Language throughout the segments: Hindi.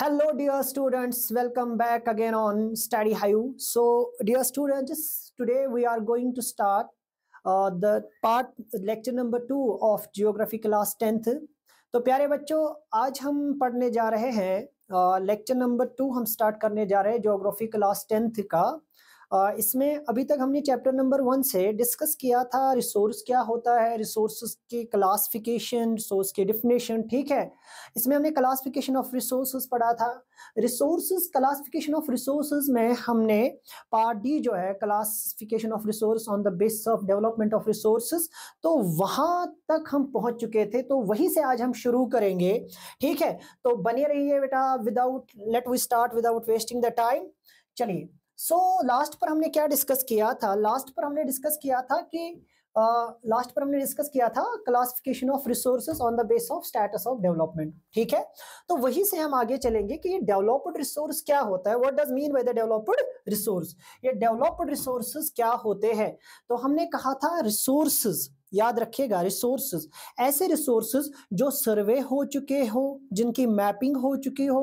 hello dear students welcome back again on study hayu so dear students today we are going to start uh, the part lecture number two of geography class 10th तो प्यारे बच्चों आज हम पढ़ने जा रहे हैं लेक्चर नंबर टू हम स्टार्ट करने जा रहे हैं ज्योग्राफी क्लास टेंथ का इसमें अभी तक हमने चैप्टर नंबर वन से डिस्कस किया था रिसोर्स क्या होता है रिसोर्स की क्लासिफिकेशन रिसोर्स की डिफिनेशन ठीक है इसमें हमने क्लासिफिकेशन ऑफ रिसोर्स पढ़ा था रिसोर्स क्लासिफिकेशन ऑफ रिसोर्स में हमने पार्ट डी जो है classification of resource on the basis of development of resource तो वहाँ तक हम पहुंच चुके थे तो वहीं से आज हम शुरू करेंगे ठीक है तो बने रहिए बेटा without let we start without wasting the time चलिए सो so, लास्ट पर हमने क्या डिस्कस किया था लास्ट पर हमने डिस्कस किया था कि लास्ट uh, पर हमने डिस्कस किया था classification of resources on the base of status of development ठीक है तो वही से हम आगे चलेंगे कि डेवलप्ड रिसोर्स क्या होता है what does mean by the developed resource ये डेवलप्ड रिसोर्सेज क्या होते हैं तो हमने कहा था रिसोर्सेज याद रखिएगा रिसोर्सेज ऐसे रिसोर्सेज जो सर्वे हो चुके हो जिनकी मैपिंग हो चुकी हो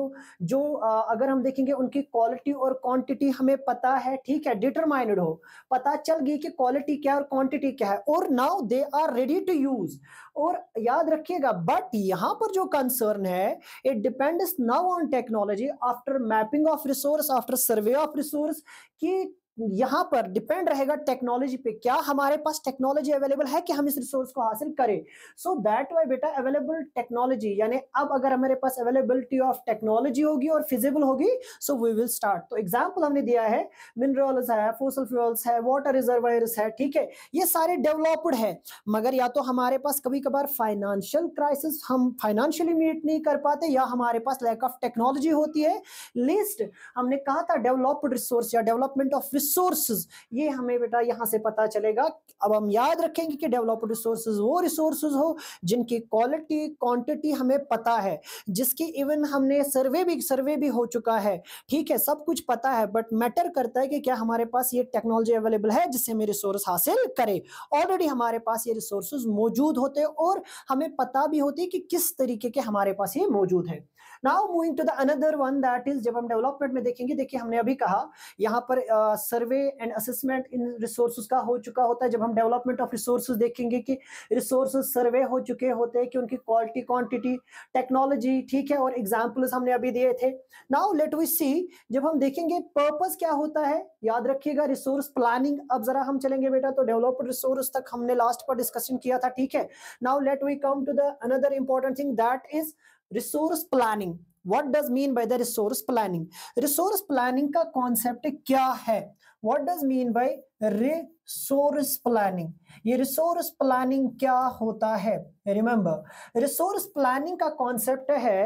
जो आ, अगर हम देखेंगे उनकी क्वालिटी और क्वांटिटी हमें पता है ठीक है डिटरमाइंड हो पता चल गई कि क्वालिटी क्या और क्वांटिटी क्या है और now they are ready to use और याद रखिएगा बट यहां पर जो कंसर्न है it depends now on technology after mapping of resource after survey of resource कि यहां पर डिपेंड रहेगा टेक्नोलॉजी पे क्या हमारे पास टेक्नोलॉजी अवेलेबल है कि हम इस रिसोर्स को हासिल करें सो दैट वाई बेटा अवेलेबल टेक्नोलॉजी यानी अब अगर हमारे पास अवेलेबिलिटी ऑफ टेक्नोलॉजी होगी और फिजिबल होगी सो वी विल स्टार्ट तो एग्जाम्पल हमने दिया है मिनरल्स है फोसल फ्यूल्स है वाटर रिजर्वायर्स है ठीक है ये सारे डेवलप्ड है मगर या तो हमारे पास कभी कभार फाइनेंशियल क्राइसिस हम फाइनेंशियली मीट नहीं कर पाते या हमारे पास लैक ऑफ टेक्नोलॉजी होती है लिस्ट हमने कहा था डेवलप्ड रिसोर्स या डेवलपमेंट ऑफ रिसोर्सेज ये हमें बेटा यहाँ से पता चलेगा अब हम याद रखेंगे कि डेवलप्ड रिसोर्सेज वो रिसोर्सेज हो जिनकी क्वालिटी क्वांटिटी हमें पता है जिसकी इवन हमने सर्वे भी सर्वे भी हो चुका है ठीक है सब कुछ पता है बट मैटर करता है कि क्या हमारे पास ये टेक्नोलॉजी अवेलेबल है जिससे हमें रिसोर्स हासिल करे ऑलरेडी हमारे पास ये रिसोर्सेज मौजूद होते और हमें पता भी होती कि किस तरीके के हमारे पास ये मौजूद है now moving to the another one that is जब हम डेवलपमेंट में देखेंगे देखिए हमने अभी कहा यहाँ पर survey and assessment in resources का हो चुका होता है जब हम डेवलपमेंट ऑफ रिसोर्सेज देखेंगे कि रिसोर्सेज सर्वे हो चुके होते हैं कि उनकी क्वालिटी क्वांटिटी टेक्नोलॉजी ठीक है और एग्जाम्पल्स हमने अभी दिए थे नाउ लेट वी सी जब हम देखेंगे पर्पज क्या होता है याद रखिएगा रिसोर्स प्लानिंग अब जरा हम चलेंगे बेटा तो डेवलप्ड रिसोर्स तक हमने लास्ट पर डिस्कशन किया था ठीक है now let we come to the another important thing that is resource planning what does mean by the resource planning resource planning का कॉन्सेप्ट क्या है what does mean by resource planning ये रिसोर्स प्लानिंग क्या होता है रिमेंबर रिसोर्स प्लानिंग का कॉन्सेप्ट है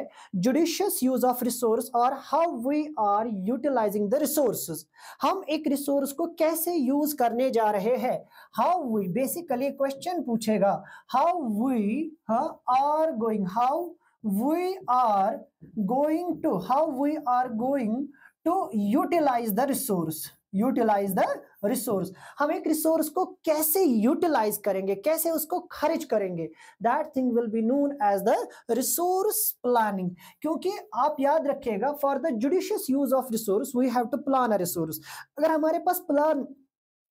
जुडिशियस यूज ऑफ रिसोर्स और how we are utilizing the resource हम एक रिसोर्स को कैसे यूज करने जा रहे हैं हाउ वी बेसिकली क्वेश्चन पूछेगा how we are going how we are going to how we are going to utilize the resource utilize the resource हम एक रिसोर्स को कैसे यूटिलाइज करेंगे कैसे उसको खर्च करेंगे that thing will be known as the resource planning क्योंकि आप याद रखिएगा for the judicious use of resource we have to plan a resource अगर हमारे पास प्लान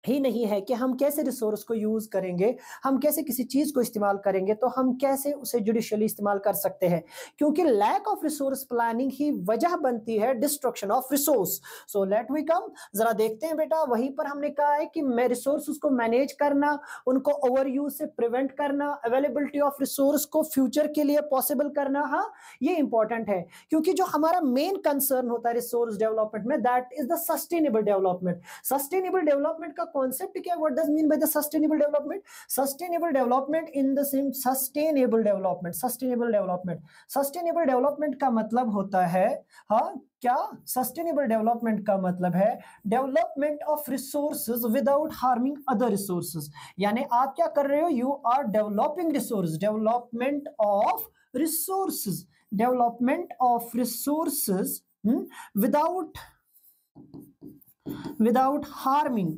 ही नहीं है कि हम कैसे रिसोर्स को यूज़ करेंगे हम कैसे किसी चीज़ को इस्तेमाल करेंगे तो हम कैसे उसे जुडिशली इस्तेमाल कर सकते हैं क्योंकि लैक ऑफ रिसोर्स प्लानिंग ही वजह बनती है destruction of resource so let we come जरा देखते हैं बेटा वहीं पर हमने कहा है कि मैं रिसोर्स को मैनेज करना उनको ओवर यूज से प्रिवेंट करना अवेलेबिलिटी ऑफ रिसोर्स को फ्यूचर के लिए पॉसिबल करना हाँ ये इंपॉर्टेंट है क्योंकि जो हमारा मेन कंसर्न होता है रिसोर्स डेवलपमेंट में that is the sustainable development sustainable development का कॉन्सेप्ट क्या है what does mean by the sustainable development sustainable development in the same sustainable development sustainable development sustainable development का मतलब होता है हा क्या सस्टेनेबल डेवलपमेंट का मतलब है development of resources without harming other resources यानी आप क्या कर रहे हो you are developing resource development of resources development of resources without without harming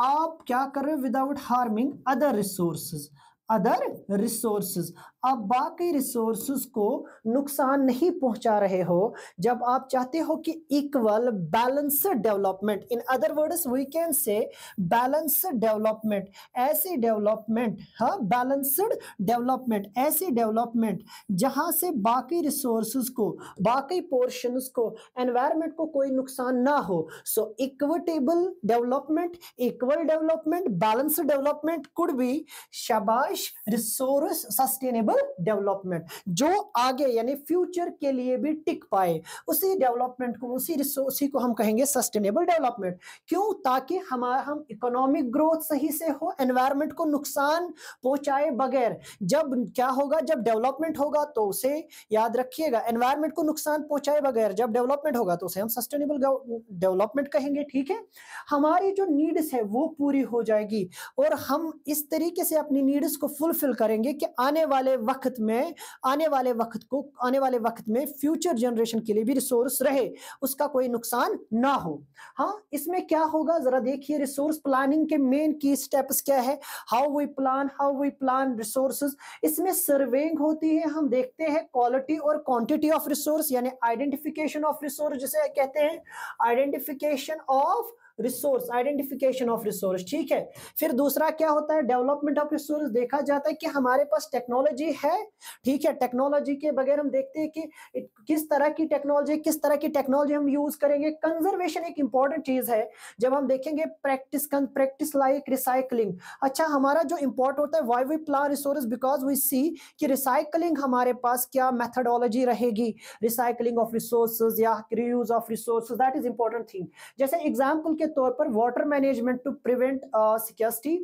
आप क्या कर रहे हो without harming other resources other resources आप बाकी रिसोर्स को नुकसान नहीं पहुंचा रहे हो जब आप चाहते हो कि equal balanced development in other words we can say balanced development ऐसी डेवलपमेंट हाँ बैलेंसड डेवलपमेंट ऐसी डेवलपमेंट जहां से बाकी रिसोर्स को बाकी पोर्शन को एनवायरमेंट को कोई नुकसान ना हो so equitable development equal development balanced development could be शबाश रिसोर्स सस्टेनेबल सस्टेनेबल डेवलपमेंट जो आगे यानी फ्यूचर के लिए भी टिक पाए उसी डेवलपमेंट को उसी उसी को हम कहेंगे सस्टेनेबल डेवलपमेंट क्यों ताकि हमारा हम इकोनॉमिक ग्रोथ सही से हो एनवायरमेंट को नुकसान पहुंचाए बगैर जब क्या होगा जब डेवलपमेंट होगा तो उसे याद रखिएगा एनवायरमेंट को नुकसान पहुंचाए बगैर जब डेवलपमेंट होगा तो उसे हम सस्टेनेबल डेवलपमेंट कहेंगे ठीक है हमारी जो नीड्स है वो पूरी हो जाएगी और हम इस तरीके से अपनी नीड्स को फुलफिल करेंगे कि आने वाले वक्त में आने वाले वक्त को आने वाले वक्त में फ्यूचर जनरेशन के लिए भी रिसोर्स रहे उसका कोई नुकसान ना हो हाँ इसमें क्या होगा जरा देखिए रिसोर्स प्लानिंग के मेन की स्टेप्स क्या है how we plan how we plan resource इसमें सर्वेंग होती है हम देखते हैं क्वालिटी और क्वांटिटी ऑफ रिसोर्स यानी आइडेंटिफिकेशन ऑफ रिसोर्स जिसे कहते हैं identification of resource identification of resource ठीक है फिर दूसरा क्या होता है डेवलपमेंट ऑफ रिसोर्स देखा जाता है कि हमारे पास टेक्नोलॉजी है ठीक है टेक्नोलॉजी के बगैर हम देखते हैं कि किस तरह की टेक्नोलॉजी किस तरह की टेक्नोलॉजी हम यूज करेंगे कंजर्वेशन एक इंपॉर्टेंट चीज है जब हम देखेंगे प्रैक्टिस प्रैक्टिस लाइक रिसाइकलिंग अच्छा हमारा जो इंपॉर्ट होता है why we plan resource because we see कि रिसाइकलिंग हमारे पास क्या मैथडोलॉजी रहेगी रिसाइकलिंग ऑफ रिसोर्स या reuse of resource that is important thing जैसे एग्जाम्पल के के तौर पर water management to prevent security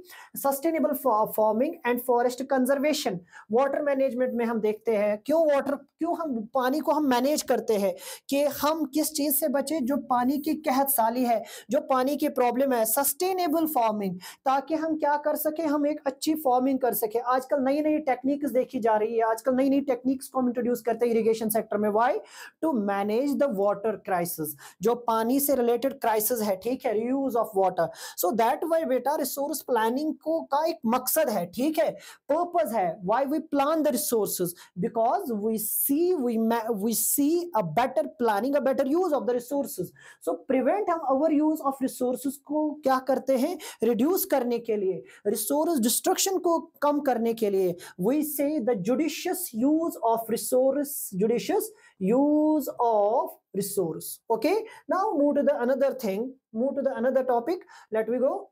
sustainable farming and forest conservation water management में हम देखते हैं क्यों वाटर क्यों हम पानी को हम मैनेज करते हैं कि हम किस चीज से बचे जो पानी की कहत साली है जो पानी की प्रॉब्लम है सस्टेनेबल फार्मिंग ताकि हम क्या कर सके हम एक अच्छी फार्मिंग कर सके आजकल नई नई टेक्निक्स देखी जा रही है आजकल नई नई टेक्निक्स को हम इंट्रोड्यूस करते हैं इरीगेशन सेक्टर में why to manage the water crisis जो पानी से रिलेटेड क्राइसिस है ठीक है reuse of water so that why बेटा रिसोर्स प्लानिंग को का एक मकसद है ठीक है पर्पज है why we plan the resource because we see we see a better planning a better use of the resource so prevent हम अवर यूज ऑफ रिसोर्स को क्या करते हैं रिड्यूस करने के लिए रिसोर्स डिस्ट्रक्शन को कम करने के लिए we say the judicious use of resource judicious use of resource okay now move to the another thing move to the another topic let we go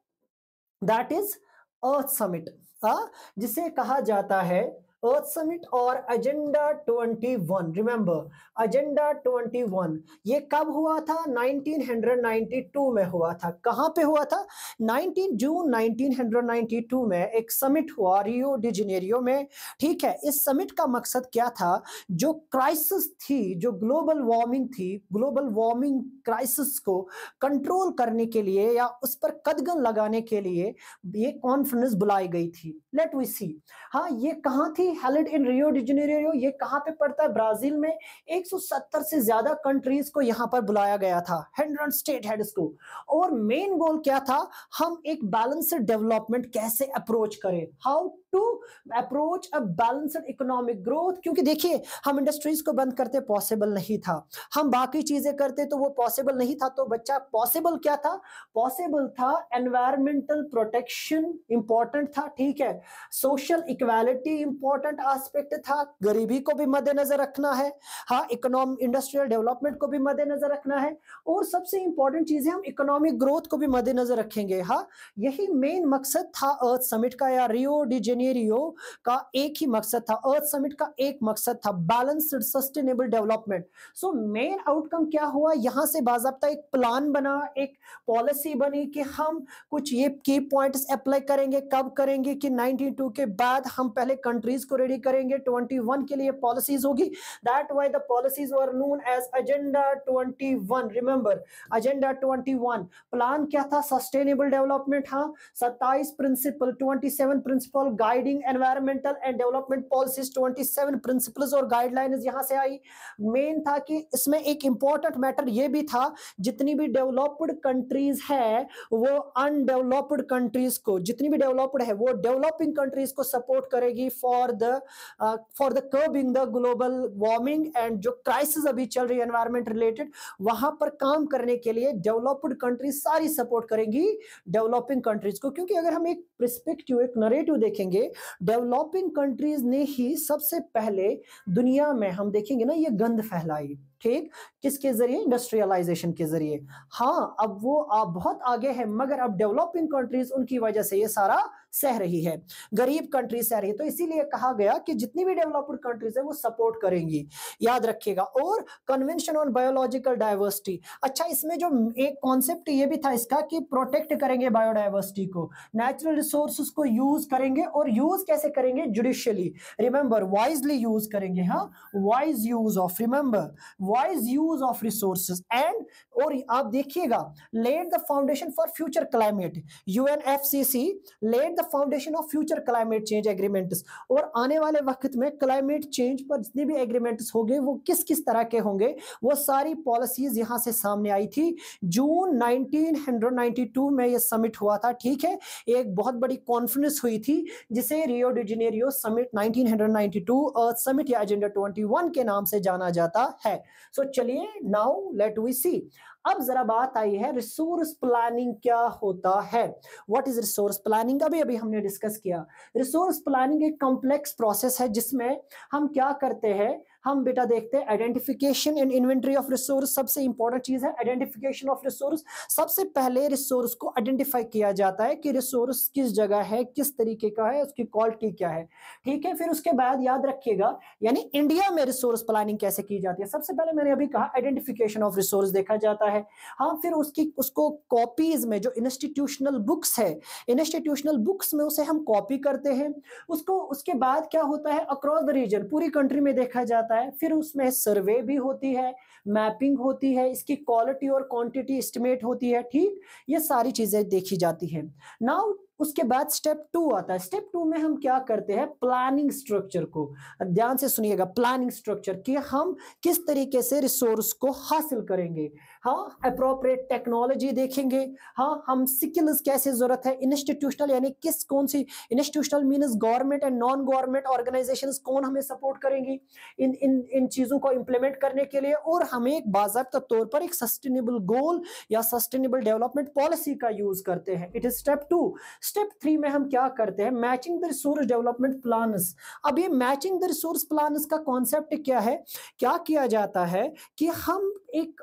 that is earth summit earth uh, jise kaha jata hai earth summit और एजेंडा 21 रिमेंबर एजेंडा 21 ये कब हुआ था 1992 में हुआ था कहाँ पे हुआ था 19 जून 1992 में एक समिट हुआ रियो डिजिनेरियो में ठीक है इस समिट का मकसद क्या था जो क्राइसिस थी जो ग्लोबल वार्मिंग थी ग्लोबल वार्मिंग क्राइसिस को कंट्रोल करने के लिए या उस पर कदगन लगाने के लिए ये कॉन्फ्रेंस बुलाई गई थी लेट वी सी हाँ ये कहाँ थी हेल्ड इन रियो डिजनेरियो ये कहाँ पे पड़ता है ब्राजील में 170 से ज्यादा कंट्रीज को यहाँ पर बुलाया गया था हंड्रेड स्टेट हेड्स को और मेन गोल क्या था हम एक बैलेंस डेवलपमेंट कैसे अप्रोच करें how to approach a balanced economic growth क्योंकि देखिए हम इंडस्ट्रीज को बंद करते पॉसिबल नहीं था हम बाकी चीजें करते तो वो पॉसिबल नहीं था तो बच्चा पॉसिबल क्या था पॉसिबल था एनवायरमेंटल प्रोटेक्शन इंपॉर्टेंट था ठीक है सोशल इक्वालिटी इंपॉर्टेंट एस्पेक्ट था गरीबी को भी मद्देनजर रखना है हाँ इकोनॉम इंडस्ट्रियल डेवलपमेंट को भी मद्देनजर रखना है और सबसे इंपॉर्टेंट चीजें हम इकोनॉमिक ग्रोथ को भी मद्देनजर रखेंगे हाँ यही मेन मकसद था अर्थ समिट का या रियो डिजेन सिनेरियो का एक ही मकसद था अर्थ समिट का एक मकसद था balanced sustainable development so main outcome क्या हुआ यहां से बाजाबता एक प्लान बना एक पॉलिसी बनी कि हम कुछ ये की पॉइंट्स अप्लाई करेंगे कब करेंगे कि 92 के बाद हम पहले कंट्रीज को रेडी करेंगे 21 के लिए पॉलिसीज होगी that why the policies were known as agenda 21 remember agenda 21 plan क्या था सस्टेनेबल डेवलपमेंट हाँ 27 principle 27 principle guiding environmental and development policies 27 principles और गाइडलाइंस यहां से आई मेन था कि इसमें एक इंपॉर्टेंट मैटर ये भी था जितनी भी डेवलप्ड कंट्रीज है वो अनडेवलप्ड कंट्रीज को जितनी भी डेवलप्ड है वो डेवलपिंग कंट्रीज को सपोर्ट करेगी for the for the curbing the global warming and जो क्राइसिस अभी चल रही है एनवायरमेंट रिलेटेड वहां पर काम करने के लिए डेवलप्ड कंट्रीज सारी सपोर्ट करेंगी डेवलपिंग कंट्रीज को क्योंकि अगर हम एक प्रस्पेक्टिव एक नरेटिव देखेंगे देखेंगे डेवलपिंग कंट्रीज ने ही सबसे पहले दुनिया में हम देखेंगे ना ये गंद फैलाई ठीक किसके जरिए इंडस्ट्रियलाइजेशन के जरिए हाँ अब वो आप बहुत आगे है मगर अब डेवलपिंग कंट्रीज उनकी वजह से ये सारा सह रही है गरीब कंट्री सह रही है तो इसीलिए कहा गया कि जितनी भी डेवलप्ड कंट्रीज है वो सपोर्ट करेंगी याद रखिएगा और कन्वेंशन ऑन बायोलॉजिकल डायवर्सिटी अच्छा इसमें जो एक कॉन्सेप्ट ये भी था इसका कि प्रोटेक्ट करेंगे बायोडायवर्सिटी को नेचुरल रिसोर्स को यूज करेंगे और यूज कैसे करेंगे जुडिशियली रिमेंबर वाइजली यूज करेंगे हाँ wise use of remember wise use of resource and और आप देखिएगा let the foundation for future climate UNFCC let the foundation of future climate change agreements और आने वाले वक्त में क्लाइमेट चेंज पर जितने भी एग्रीमेंट्स होंगे वो किस किस तरह के होंगे वो सारी पॉलिसीज यहाँ से सामने आई थी जून 1992 में ये समिट हुआ था ठीक है एक बहुत बड़ी कॉन्फ्रेंस हुई थी जिसे Rio de Janeiro summit nineteen earth summit या एजेंडा ट्वेंटी के नाम से जाना जाता है सो so, चलिए नाउ लेट वी सी अब जरा बात आई है रिसोर्स प्लानिंग क्या होता है व्हाट इज रिसोर्स प्लानिंग अभी अभी हमने डिस्कस किया रिसोर्स प्लानिंग एक कॉम्प्लेक्स प्रोसेस है जिसमें हम क्या करते हैं हम बेटा देखते हैं identification and inventory of resource सबसे इंपॉर्टेंट चीज है आइडेंटिफिकेशन ऑफ रिसोर्स सबसे पहले रिसोर्स को आइडेंटिफाई किया जाता है कि रिसोर्स किस जगह है किस तरीके का है उसकी क्वालिटी क्या है ठीक है फिर उसके बाद याद रखिएगा यानी इंडिया में रिसोर्स प्लानिंग कैसे की जाती है सबसे पहले मैंने अभी कहा आइडेंटिफिकेशन ऑफ रिसोर्स देखा जाता है हाँ फिर उसकी उसको कॉपीज में जो इंस्टीट्यूशनल बुक्स है इंस्टीट्यूशनल बुक्स में उसे हम कॉपी करते हैं उसको उसके बाद क्या होता है अक्रॉस द रीजन पूरी कंट्री में देखा जाता जाता है फिर उसमें सर्वे भी होती है मैपिंग होती है इसकी क्वालिटी और क्वांटिटी एस्टिमेट होती है ठीक ये सारी चीजें देखी जाती है नाउ उसके बाद स्टेप टू आता है स्टेप टू में हम क्या करते हैं प्लानिंग स्ट्रक्चर को ध्यान से सुनिएगा प्लानिंग स्ट्रक्चर कि हम किस तरीके से रिसोर्स को हासिल करेंगे हाँ अप्रोप्रिएट टेक्नोलॉजी देखेंगे हाँ हम स्किल्स कैसे जरूरत है इंस्टीट्यूशनल यानी किस कौन सी institutional means government and non government organisation कौन हमें सपोर्ट करेंगी इन इन इन चीज़ों को इम्प्लीमेंट करने के लिए और हमें एक बाबा तौर पर एक सस्टेनेबल गोल या सस्टेनेबल डेवलपमेंट पॉलिसी का यूज करते हैं it is step two step three में हम क्या करते हैं matching the resource development plan अब ये मैचिंग द रिसोर्स प्लान का कॉन्सेप्ट क्या है क्या किया जाता है कि हम एक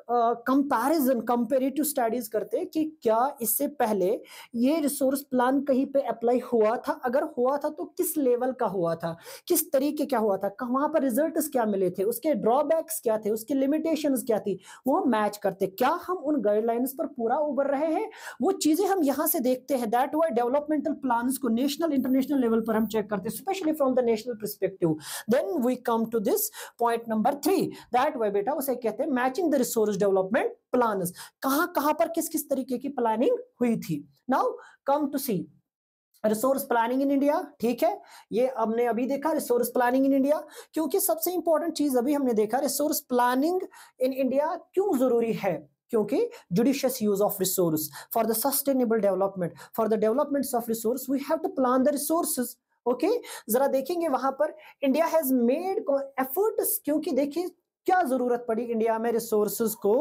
कंपैरिजन कंपेरेटिव स्टडीज करते कि क्या इससे पहले ये रिसोर्स प्लान कहीं पे अप्लाई हुआ था अगर हुआ था तो किस लेवल का हुआ था किस तरीके क्या हुआ था वहां पर रिजल्ट क्या मिले थे उसके ड्रॉबैक्स क्या थे उसकी लिमिटेशन क्या थी वो मैच करते क्या हम उन गाइडलाइंस पर पूरा उबर रहे हैं वो चीजें हम यहाँ से देखते हैं दैट वाई डेवलपमेंटल प्लान को नेशनल इंटरनेशनल लेवल पर हम चेक करते हैं specially from the national perspective then we come to this point number three that why बेटा उसे कहते हैं मैचिंग रिसोर्स डेवलपमेंट प्लान कहां कहां पर किस किस तरीके की प्लानिंग हुई थी now come to see resource planning in India ठीक है ये हमने अभी देखा रिसोर्स प्लानिंग इन इंडिया क्योंकि सबसे इंपॉर्टेंट चीज अभी हमने देखा रिसोर्स प्लानिंग इन इंडिया क्यों जरूरी है क्योंकि judicious use of resource for the sustainable development for the development of resource we have to plan the resources okay okay? जरा देखेंगे वहां पर इंडिया हैज मेड एफर्ट्स क्योंकि देखिए क्या जरूरत पड़ी इंडिया में रिसोर्सेज को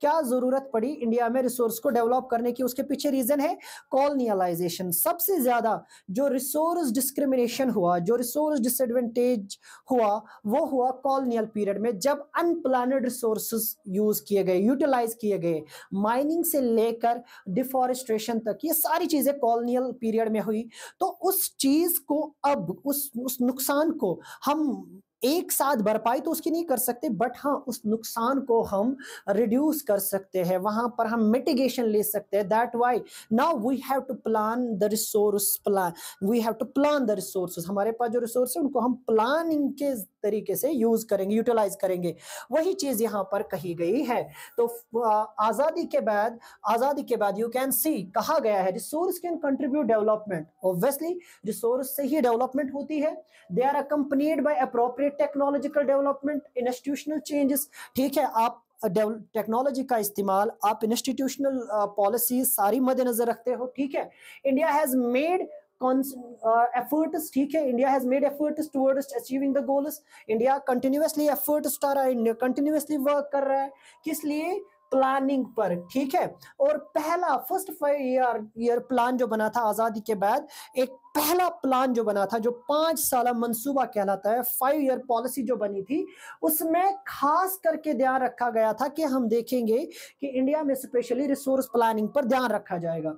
क्या जरूरत पड़ी इंडिया में रिसोर्स को डेवलप करने की उसके पीछे रीजन है कॉलोनियलाइजेशन सबसे ज्यादा जो रिसोर्स डिस्क्रिमिनेशन हुआ जो रिसोर्स डिसएडवांटेज हुआ वो हुआ कॉलोनियल पीरियड में जब अनप्लानड रिसोर्सेज यूज किए गए यूटिलाइज किए गए माइनिंग से लेकर डिफॉरेस्ट्रेशन तक ये सारी चीजें कॉलोनियल पीरियड में हुई तो उस चीज को अब उस उस नुकसान को हम एक साथ भरपाई तो उसकी नहीं कर सकते बट हाँ उस नुकसान को हम रिड्यूस कर सकते हैं वहां पर हम मिटिगेशन ले सकते हैं that why now we have to plan the resource plan we have to plan the resource हमारे पास जो रिसोर्स है उनको हम प्लानिंग के तरीके से यूज करेंगे यूटिलाइज करेंगे वही चीज यहाँ पर कही गई है तो आजादी के बाद आजादी के बाद यू कैन सी कहा गया है resource can contribute development obviously resource से ही डेवलपमेंट होती है they are accompanied by appropriate with technological development institutional changes ठीक है आप टेक्नोलॉजी uh, का इस्तेमाल आप इंस्टीट्यूशनल पॉलिसी uh, सारी मद्देनजर रखते हो ठीक है इंडिया हैज मेड ठीक है India has made efforts towards India कर रहा है इंडिया कर रहा है किस लिए प्लानिंग पर ठीक है और पहला first five year year plan जो बना था आज़ादी के बाद एक पहला प्लान जो बना था जो पांच साल मंसूबा कहलाता है फाइव ईयर पॉलिसी जो बनी थी उसमें खास करके ध्यान रखा गया था कि हम देखेंगे कि इंडिया में स्पेशली रिसोर्स प्लानिंग पर ध्यान रखा जाएगा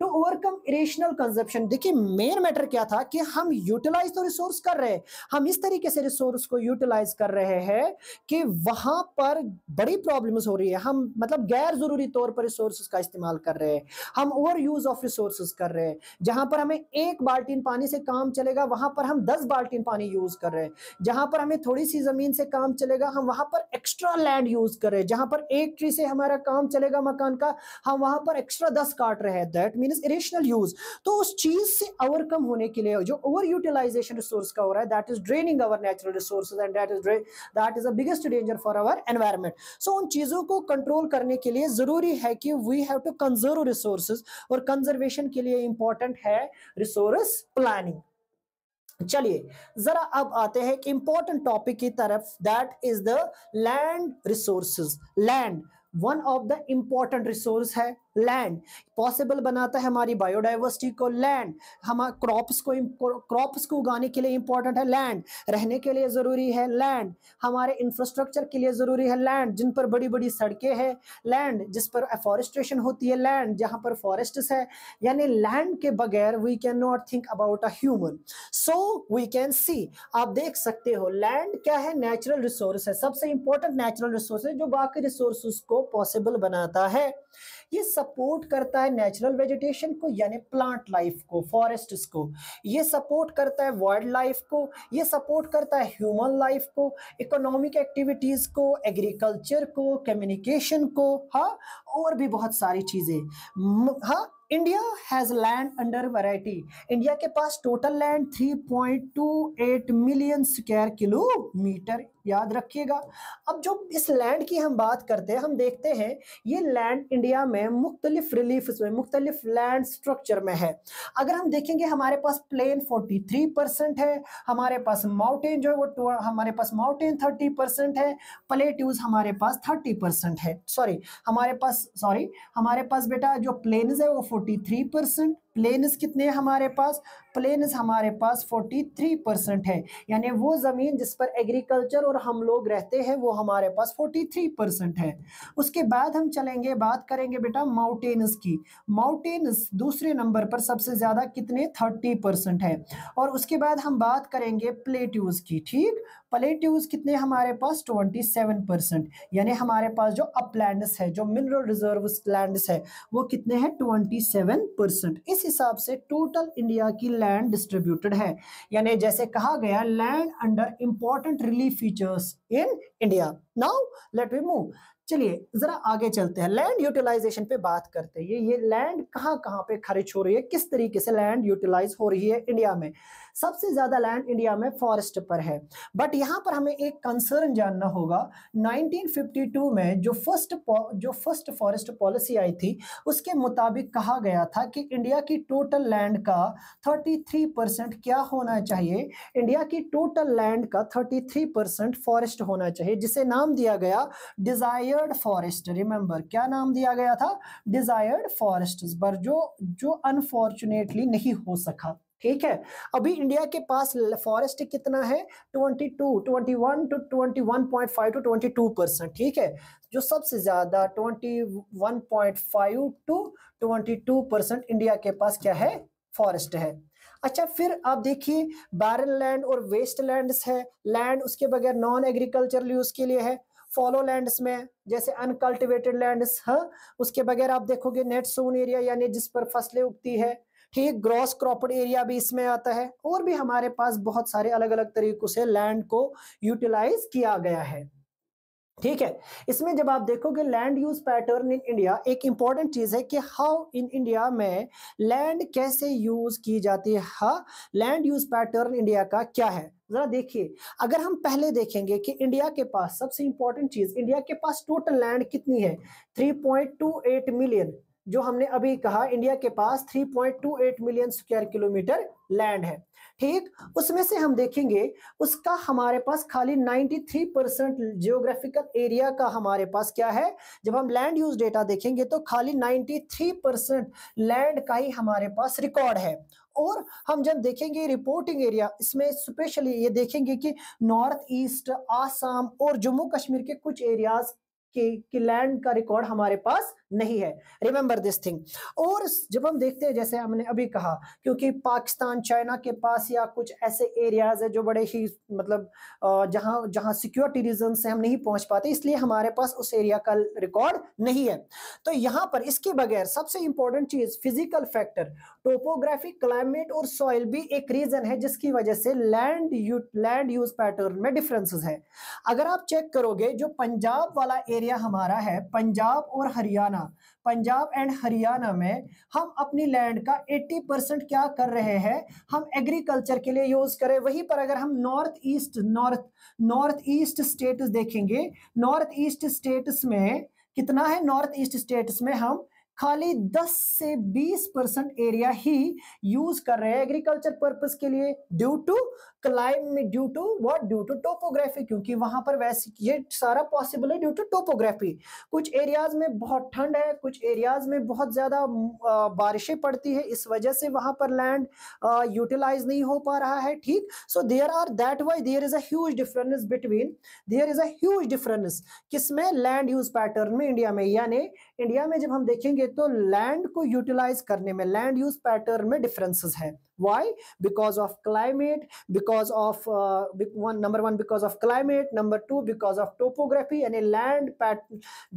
टू ओवरकम इरेशनल कंजप्शन देखिए मेन मैटर क्या था कि हम यूटिलाइज तो रिसोर्स कर रहे हैं हम इस तरीके से रिसोर्स को यूटिलाइज कर रहे हैं कि वहां पर बड़ी प्रॉब्लम हो रही है हम मतलब गैर ज़रूरी तौर पर रिसोर्स का इस्तेमाल कर रहे हैं हम ओवर यूज़ ऑफ रिसोर्स कर रहे हैं जहां पर हमें एक बाल्टीन पानी से काम चलेगा वहां पर हम दस बाल्टीन पानी यूज़ कर रहे हैं जहां पर हमें थोड़ी सी ज़मीन से काम चलेगा हम वहां पर एक्स्ट्रा लैंड यूज़ कर रहे हैं जहां पर एक ट्री से हमारा काम चलेगा मकान का हम वहां पर एक्स्ट्रा दस काट रहे हैं दैट मीन इरेशनल यूज़ तो उस चीज़ से ओवरकम होने के लिए जो ओवर यूटिलाइजेशन रिसोर्स का हो रहा है that is draining our natural resource and that is that is the biggest danger for our environment so उन चीज़ों को कंट्रोल कंट्रोल करने के लिए ज़रूरी है कि we have to conserve resources और कंजर्वेशन के लिए इंपॉर्टेंट है रिसोर्स प्लानिंग चलिए जरा अब आते हैं एक इंपॉर्टेंट टॉपिक की तरफ that is the land resources land one of the important resource है लैंड पॉसिबल बनाता है हमारी बायोडाइवर्सिटी को लैंड हमारे क्रॉप्स को क्रॉप्स को उगाने के लिए इंपॉर्टेंट है लैंड रहने के लिए ज़रूरी है लैंड हमारे इंफ्रास्ट्रक्चर के लिए ज़रूरी है लैंड जिन पर बड़ी बड़ी सड़कें हैं लैंड जिस पर अफॉरेस्ट्रेशन होती है लैंड जहाँ पर फॉरेस्ट है यानी लैंड के बगैर we can not think about a human so we can see आप देख सकते हो लैंड क्या है नेचुरल रिसोर्स है सबसे इंपॉर्टेंट नेचुरल रिसोर्स है जो बाकी रिसोर्स को पॉसिबल बनाता है ये सपोर्ट करता है नेचुरल वेजिटेशन को यानी प्लांट लाइफ को फॉरेस्ट को ये सपोर्ट करता है वाइल्ड लाइफ को ये सपोर्ट करता है ह्यूमन लाइफ को इकोनॉमिक एक्टिविटीज़ को एग्रीकल्चर को कम्युनिकेशन को हाँ और भी बहुत सारी चीज़ें हाँ India has land under variety India के पास total land 3.28 million square kilometre याद रखिएगा अब जो इस लैंड की हम बात करते हैं हम देखते हैं ये लैंड इंडिया में मुख्तलिफ रिलीफ में मुख्तलिफ लैंड स्ट्रक्चर में है अगर हम देखेंगे हमारे पास प्लेन 43 परसेंट है हमारे पास माउंटेन जो है वो हमारे पास माउंटेन 30 परसेंट है प्लेट्यूज हमारे पास 30 परसेंट है सॉरी हमारे पास सॉरी हमारे पास बेटा जो प्लेन है वो 43%, प्लेन्स कितने हमारे पास प्लेन्स हमारे पास 43 परसेंट है यानी वो ज़मीन जिस पर एग्रीकल्चर और हम लोग रहते हैं वो हमारे पास 43 परसेंट है उसके बाद हम चलेंगे बात करेंगे बेटा माउंटेन्स की माउंटेन्स दूसरे नंबर पर सबसे ज़्यादा कितने 30 परसेंट है और उसके बाद हम बात करेंगे प्लेट्यूज़ की ठीक प्लेट्यूज़ कितने हमारे पास 27 परसेंट यानी हमारे पास जो अपलैंड है जो मिनरल रिजर्व लैंड है वो कितने हैं 27 परसेंट इस इस हिसाब से टोटल इंडिया की लैंड डिस्ट्रीब्यूटेड है यानी जैसे कहा गया land under important relief features in India now let we move चलिए जरा आगे चलते हैं लैंड यूटिलाइजेशन पे बात करते हैं ये ये लैंड कहाँ कहाँ पे खर्च हो रही है किस तरीके से लैंड यूटिलाइज हो रही है इंडिया में सबसे ज्यादा लैंड इंडिया में फॉरेस्ट पर है बट यहाँ पर हमें एक कंसर्न जानना होगा 1952 में जो फर्स्ट जो फर्स्ट फॉरेस्ट पॉलिसी आई थी उसके मुताबिक कहा गया था कि इंडिया की टोटल लैंड का 33 परसेंट क्या होना चाहिए इंडिया की टोटल लैंड का 33 परसेंट फॉरेस्ट होना चाहिए जिसे नाम दिया गया डिजायर्ड फॉरेस्ट रिमेंबर क्या नाम दिया गया था डिजायर्ड फॉरेस्ट पर जो जो अनफॉर्चुनेटली नहीं हो सका ठीक है अभी इंडिया के पास फॉरेस्ट कितना है 22, 21 टू 21.5 टू 22 परसेंट ठीक है जो सबसे ज़्यादा 21.5 टू 22 परसेंट इंडिया के पास क्या है फॉरेस्ट है अच्छा फिर आप देखिए बैरन लैंड और वेस्ट लैंड है लैंड उसके बगैर नॉन एग्रीकल्चर यूज के लिए है फॉलो लैंड्स में जैसे अनकल्टिवेटेड लैंड्स है उसके बगैर आप देखोगे नेट सोन एरिया यानी जिस पर फसलें उगती है ठीक ग्रॉस क्रॉपड एरिया भी इसमें आता है और भी हमारे पास बहुत सारे अलग अलग तरीकों से लैंड को यूटिलाइज किया गया है ठीक है इसमें जब आप देखोगे land use pattern in India एक इंपॉर्टेंट चीज है कि हाउ इन इंडिया में लैंड कैसे यूज की जाती है हा लैंड यूज पैटर्न इंडिया का क्या है जरा देखिए अगर हम पहले देखेंगे कि इंडिया के पास सबसे इंपॉर्टेंट चीज इंडिया के पास टोटल लैंड कितनी है 3.28 मिलियन जो हमने अभी कहा इंडिया के पास 3.28 मिलियन स्क्वायर किलोमीटर लैंड है ठीक उसमें से हम देखेंगे उसका हमारे पास खाली 93 परसेंट जियोग्राफिकल एरिया का हमारे पास क्या है जब हम लैंड यूज डेटा देखेंगे तो खाली 93 परसेंट लैंड का ही हमारे पास रिकॉर्ड है और हम जब देखेंगे रिपोर्टिंग एरिया इसमें स्पेशली ये देखेंगे कि नॉर्थ ईस्ट आसाम और जम्मू कश्मीर के कुछ एरियाज के, के लैंड का रिकॉर्ड हमारे पास नहीं है रिमेंबर दिस थिंग और जब हम देखते हैं जैसे हमने अभी कहा क्योंकि पाकिस्तान चाइना के पास या कुछ ऐसे एरियाज है जो बड़े ही मतलब जहां जहां सिक्योरिटी रीजन से हम नहीं पहुंच पाते इसलिए हमारे पास उस एरिया का रिकॉर्ड नहीं है तो यहां पर इसके बगैर सबसे इंपॉर्टेंट चीज फिजिकल फैक्टर टोपोग्राफिक क्लाइमेट और सॉइल भी एक रीजन है जिसकी वजह से लैंड लैंड यूज पैटर्न में डिफरेंसेस है अगर आप चेक करोगे जो पंजाब वाला एरिया हमारा है पंजाब और हरियाणा हरियाणा पंजाब एंड हरियाणा में हम अपनी लैंड का 80 परसेंट क्या कर रहे हैं हम एग्रीकल्चर के लिए यूज करें वहीं पर अगर हम north east north north east states देखेंगे नॉर्थ ईस्ट स्टेट्स में कितना है नॉर्थ ईस्ट स्टेट्स में हम खाली 10 से 20 परसेंट एरिया ही यूज कर रहे हैं एग्रीकल्चर पर्पस के लिए due to climate due to what due to topography क्योंकि वहां पर वैसे ये सारा पॉसिबल है ड्यू टू टोपोग्राफी कुछ एरियाज में बहुत ठंड है कुछ एरियाज में बहुत ज्यादा बारिशें पड़ती है इस वजह से वहां पर लैंड यूटिलाइज नहीं हो पा रहा है ठीक so there are that why there is a difference between there is a difference किसमें लैंड यूज पैटर्न में इंडिया में यानी इंडिया में जब हम देखेंगे तो लैंड को यूटिलाइज करने में लैंड यूज पैटर्न में डिफरेंसेस है why because of climate because of uh, one number one because of climate number two because of topography यानी लैंड पैट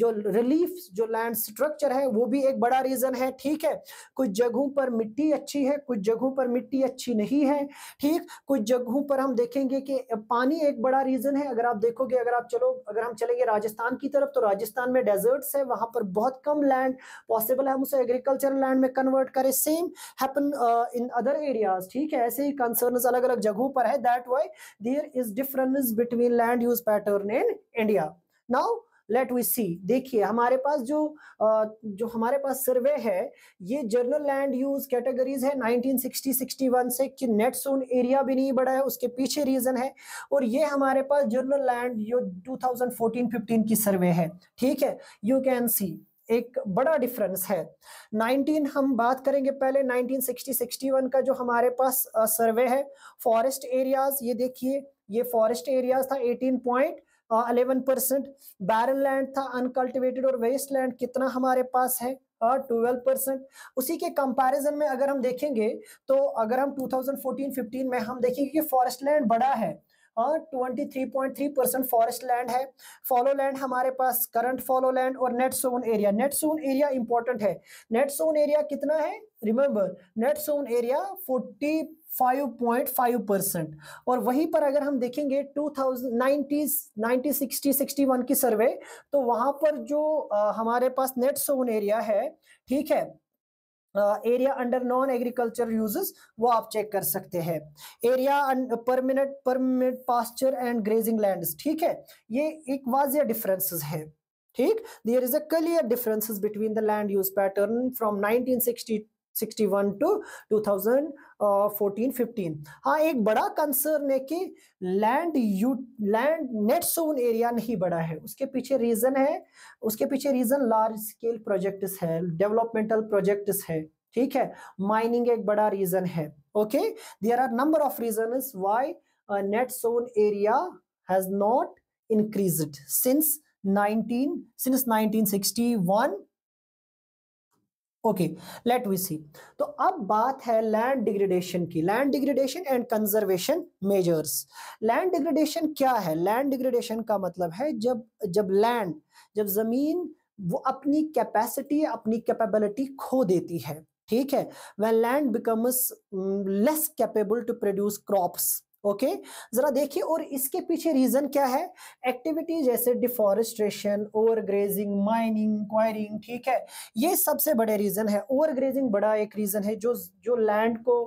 जो रिलीफ जो लैंड स्ट्रक्चर है वो भी एक बड़ा रीजन है ठीक है कुछ जगहों पर मिट्टी अच्छी है कुछ जगहों पर मिट्टी अच्छी नहीं है ठीक कुछ जगहों पर हम देखेंगे कि पानी एक बड़ा रीजन है अगर आप देखोगे अगर आप चलो अगर हम चलेंगे राजस्थान की तरफ तो राजस्थान में डेजर्ट्स है वहां पर बहुत कम लैंड पॉसिबल है हम उसे एग्रीकल्चरल लैंड में कन्वर्ट करें same happen in other areas ठीक है ऐसे ही कंसर्न अलग अलग जगहों पर है that why there is difference between land use pattern in India now let we see देखिए हमारे पास जो जो हमारे पास सर्वे है ये जर्नल लैंड यूज कैटेगरीज है 1960-61 से कि नेट सोन एरिया भी नहीं बढ़ा है उसके पीछे रीजन है और ये हमारे पास जर्नल लैंड जो 2014-15 की सर्वे है ठीक है यू कैन सी एक बड़ा डिफरेंस है 19 हम बात करेंगे पहले 1960-61 का जो हमारे पास सर्वे है फॉरेस्ट एरियाज ये देखिए ये फॉरेस्ट एरियाज था 18 point eleven percent barren land था अनकल्टिवेटेड और वेस्ट लैंड कितना हमारे पास है ट्वेल्व परसेंट उसी के कंपैरिजन में अगर हम देखेंगे तो अगर हम 2014-15 में हम देखेंगे कि फॉरेस्ट लैंड बड़ा है twenty three point three percent forest land है फॉलो लैंड हमारे पास करंट फॉलो लैंड और net sown area net sown area important है नेट सोन एरिया कितना है remember net sown area forty five point five percent और वहीं पर अगर हम देखेंगे two thousand nineties sixty sixty one की सर्वे तो वहां पर जो आ, हमारे पास नेट सोन एरिया है ठीक है area under non agriculture uses वो आप चेक कर सकते हैं area permanent permanent pasture and grazing land ठीक है ये एक वाजिय डिफरेंसेस है ठीक there is a clear differences between the land use pattern from 1960 61 to 2014-15 हाँ एक बड़ा कंसर्न है कि लैंड यू लैंड नेट सोन एरिया नहीं बड़ा है उसके पीछे रीजन है उसके पीछे रीजन लार्ज स्केल प्रोजेक्ट्स है डेवलपमेंटल प्रोजेक्ट्स है ठीक है माइनिंग एक बड़ा रीजन है okay there are number of reason why net sown area has not increased since 19 since 1961 okay let we see तो अब बात है लैंड डिग्रेडेशन की land degradation and conservation measures land degradation क्या है लैंड डिग्रेडेशन का मतलब है जब जब लैंड जब जमीन वो अपनी कैपेसिटी अपनी कैपेबिलिटी खो देती है ठीक है when land becomes less capable to produce crops okay जरा देखिए और इसके पीछे रीजन क्या है एक्टिविटी जैसे डिफॉरेस्ट्रेशन ओवरग्रेजिंग माइनिंग क्वायरिंग ठीक है ये सबसे बड़े रीजन है ओवरग्रेजिंग बड़ा एक रीजन है जो जो लैंड को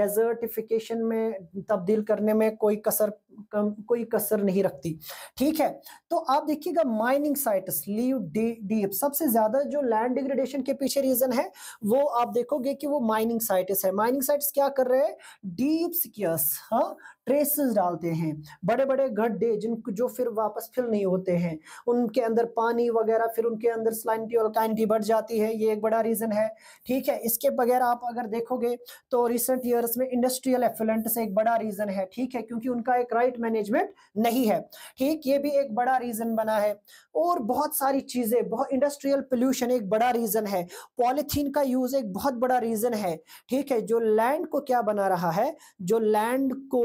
डेजर्टिफिकेशन में तब्दील करने में कोई कसर कम कोई कसर नहीं रखती ठीक है तो आप देखिएगा माइनिंग साइट स्लीव डीप सबसे ज्यादा जो लैंड डिग्रेडेशन के पीछे रीजन है वो आप देखोगे कि वो माइनिंग साइट्स है माइनिंग साइट्स क्या कर रहे हैं डीप सिक्योर्स हाँ ट्रेसेस डालते हैं बड़े बड़े गड्ढे जिनको जो फिर वापस फिल नहीं होते हैं उनके अंदर पानी वगैरह फिर उनके अंदर स्लाइंटी और काइंटी बढ़ जाती है ये एक बड़ा रीजन है ठीक है इसके बगैर आप अगर देखोगे तो रिसेंट ईयर्स में इंडस्ट्रियल एफिलेंट से एक बड़ा रीजन है ठीक है क्योंकि उनका एक राइट राइट मैनेजमेंट नहीं है ठीक ये भी एक बड़ा रीजन बना है और बहुत सारी चीजें बहुत इंडस्ट्रियल पोल्यूशन एक बड़ा रीजन है पॉलिथीन का यूज एक बहुत बड़ा रीजन है ठीक है जो लैंड को क्या बना रहा है जो लैंड को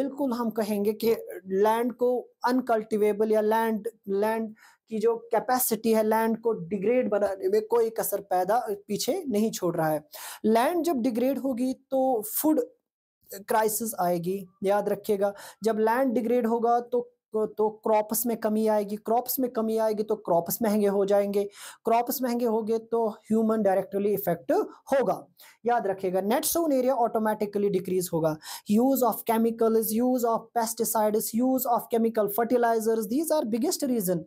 बिल्कुल हम कहेंगे कि लैंड को अनकल्टिवेबल या लैंड लैंड की जो कैपेसिटी है लैंड को डिग्रेड बनाने में कोई कसर पैदा पीछे नहीं छोड़ रहा है लैंड जब डिग्रेड होगी तो फूड क्राइसिस आएगी याद रखिएगा जब लैंड डिग्रेड होगा तो तो क्रॉप्स में कमी आएगी क्रॉप्स में कमी आएगी तो क्रॉप्स महंगे हो जाएंगे क्रॉप्स महंगे हो गए तो ह्यूमन डायरेक्टली इफेक्ट होगा याद रखिएगा net sown area automatically decrease होगा use of chemicals use of pesticide use of chemical fertiliser these are biggest reason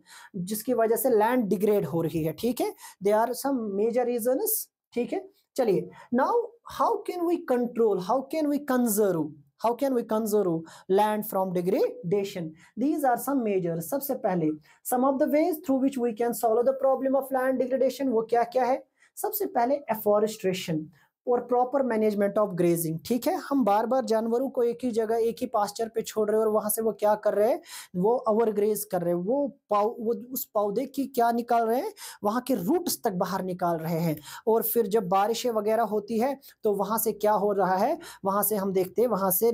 जिसकी वजह से लैंड डिग्रेड हो रही है ठीक है they are some major reason ठीक है चलिए now how can we control, how can we conserve, how can we conserve land from degradation? These are some major. सबसे पहले some of the ways through which we can solve the problem of land degradation वो क्या क्या है सबसे पहले afforestation और प्रॉपर मैनेजमेंट ऑफ ग्रेजिंग ठीक है हम बार बार जानवरों को एक ही जगह एक ही पास्चर पे छोड़ रहे हैं और वहां से वो क्या कर रहे हैं वो ओवर ग्रेज कर रहे हैं वो पाव वो उस पौधे की क्या निकाल रहे हैं वहां के रूट्स तक बाहर निकाल रहे हैं और फिर जब बारिशें वगैरह होती है तो वहां से क्या हो रहा है वहां से हम देखते हैं वहां से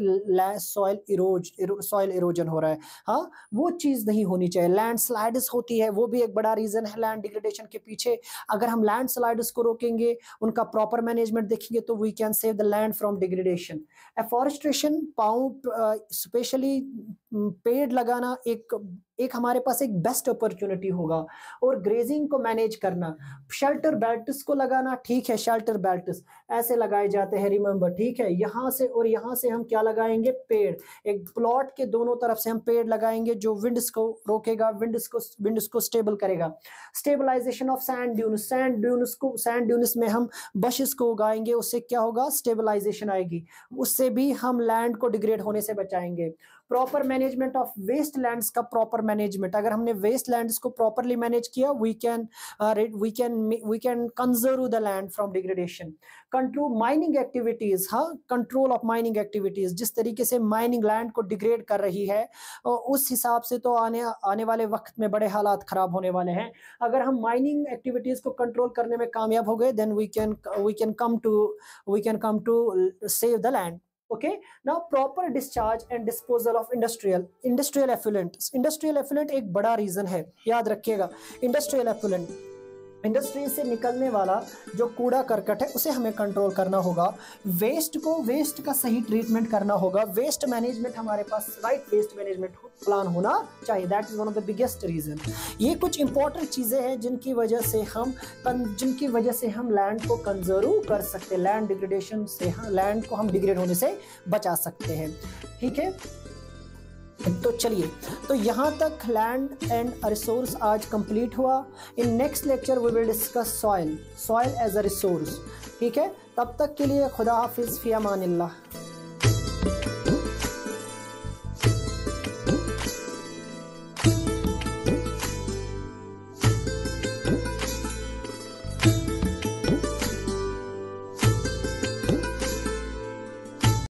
सॉयल इरोज सॉयल इरोजन हो रहा है हाँ वो चीज नहीं होनी चाहिए लैंड स्लाइड्स होती है वो भी एक बड़ा रीजन है लैंड डिग्रेडेशन के पीछे अगर हम लैंड स्लाइड्स को रोकेंगे उनका प्रॉपर मैनेजमेंट देखेंगे तो we can save the land from degradation afforestation पाउंड स्पेशली पेड़ लगाना एक एक हमारे पास एक बेस्ट अपॉर्चुनिटी होगा और ग्रेजिंग को मैनेज करना शेल्टर बेल्ट्स को लगाना ठीक है शेल्टर बेल्ट्स ऐसे लगाए जाते हैं रिमेंबर ठीक है यहाँ से और यहाँ से हम क्या लगाएंगे पेड़ एक प्लॉट के दोनों तरफ से हम पेड़ लगाएंगे जो विंड्स को रोकेगा विंड्स को विंड्स को स्टेबल करेगा stabilisation of sand dunes sand dunes को सैंड ड्यूनस में हम बशेस को उगाएंगे उससे क्या होगा स्टेबलाइजेशन आएगी उससे भी हम लैंड को डिग्रेड होने से बचाएंगे proper management of waste land का प्रॉपर मैनेजमेंट अगर हमने वेस्ट लैंड को प्रॉपरली मैनेज किया we can we can we can conserve the land from degradation control mining activities हाँ कंट्रोल ऑफ माइनिंग एक्टिविटीज जिस तरीके से माइनिंग लैंड को डिग्रेड कर रही है उस हिसाब से तो आने आने वाले वक्त में बड़े हालात खराब होने वाले हैं अगर हम माइनिंग एक्टिविटीज को कंट्रोल करने में कामयाब हो गए then we can we can come to we can come to save the land okay now proper discharge and disposal of industrial industrial effluent industrial effluent ek bada reason hai yaad rakhiyega industrial effluent industry से निकलने वाला जो कूड़ा करकट है उसे हमें कंट्रोल करना होगा वेस्ट को वेस्ट का सही ट्रीटमेंट करना होगा वेस्ट मैनेजमेंट हमारे पास राइट वेस्ट मैनेजमेंट प्लान होना चाहिए that is one of the biggest reason ये कुछ इंपॉर्टेंट चीज़ें हैं जिनकी वजह से हम जिनकी वजह से हम लैंड को कंजर्व कर सकते हैं लैंड डिग्रेडेशन से हम हाँ, लैंड को हम डिग्रेड होने से बचा सकते हैं ठीक है तो चलिए तो यहाँ तक लैंड एंड रिसोर्स आज कंप्लीट हुआ in next lecture we will discuss soil soil as a resource ठीक है तब तक के लिए खुदा हाफिज़ फ़ियामान